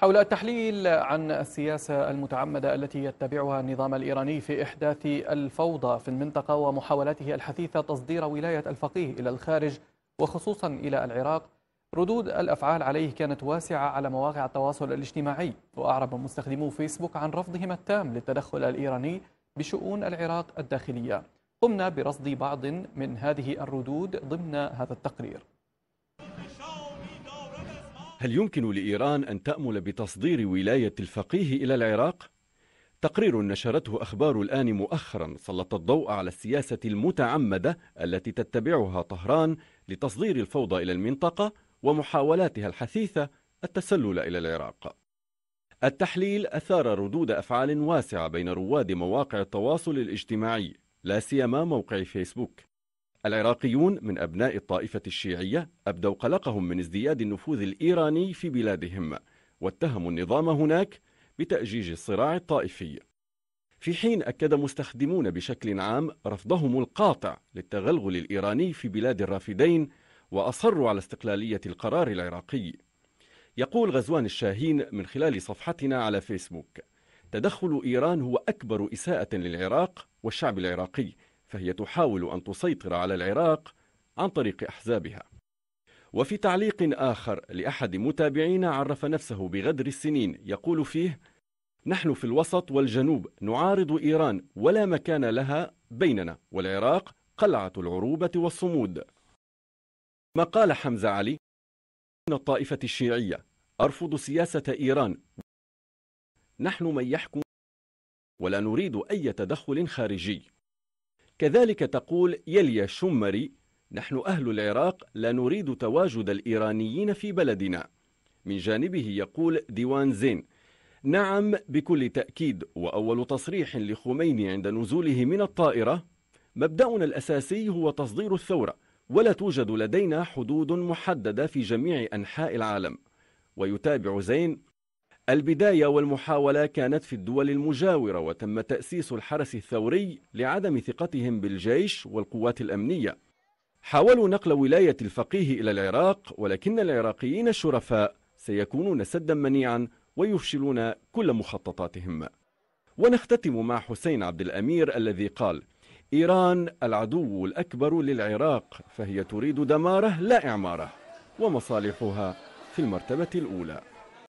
حول التحليل عن السياسة المتعمدة التي يتبعها النظام الإيراني في إحداث الفوضى في المنطقة ومحاولاته الحثيثة تصدير ولاية الفقيه إلى الخارج وخصوصا إلى العراق ردود الأفعال عليه كانت واسعة على مواقع التواصل الاجتماعي وأعرب مستخدمو فيسبوك عن رفضهم التام للتدخل الإيراني بشؤون العراق الداخلية قمنا برصد بعض من هذه الردود ضمن هذا التقرير هل يمكن لإيران أن تأمل بتصدير ولاية الفقيه إلى العراق؟ تقرير نشرته أخبار الآن مؤخرا سلط الضوء على السياسة المتعمدة التي تتبعها طهران لتصدير الفوضى إلى المنطقة ومحاولاتها الحثيثة التسلل إلى العراق التحليل أثار ردود أفعال واسعة بين رواد مواقع التواصل الاجتماعي لا سيما موقع فيسبوك العراقيون من أبناء الطائفة الشيعية أبدوا قلقهم من ازدياد النفوذ الإيراني في بلادهم واتهموا النظام هناك بتأجيج الصراع الطائفي في حين أكد مستخدمون بشكل عام رفضهم القاطع للتغلغل الإيراني في بلاد الرافدين وأصروا على استقلالية القرار العراقي يقول غزوان الشاهين من خلال صفحتنا على فيسبوك تدخل إيران هو أكبر إساءة للعراق والشعب العراقي فهي تحاول أن تسيطر على العراق عن طريق أحزابها وفي تعليق آخر لأحد متابعينا عرف نفسه بغدر السنين يقول فيه نحن في الوسط والجنوب نعارض إيران ولا مكان لها بيننا والعراق قلعة العروبة والصمود ما قال حمزة علي من الطائفة الشيعية أرفض سياسة إيران نحن من يحكم ولا نريد أي تدخل خارجي كذلك تقول يليا الشمري نحن أهل العراق لا نريد تواجد الإيرانيين في بلدنا من جانبه يقول ديوان زين نعم بكل تأكيد وأول تصريح لخميني عند نزوله من الطائرة مبدأنا الأساسي هو تصدير الثورة ولا توجد لدينا حدود محددة في جميع أنحاء العالم ويتابع زين البداية والمحاولة كانت في الدول المجاورة وتم تأسيس الحرس الثوري لعدم ثقتهم بالجيش والقوات الأمنية حاولوا نقل ولاية الفقيه إلى العراق ولكن العراقيين الشرفاء سيكونون سدا منيعا ويفشلون كل مخططاتهم ونختتم مع حسين عبد الأمير الذي قال إيران العدو الأكبر للعراق فهي تريد دماره لا إعماره ومصالحها في المرتبة الأولى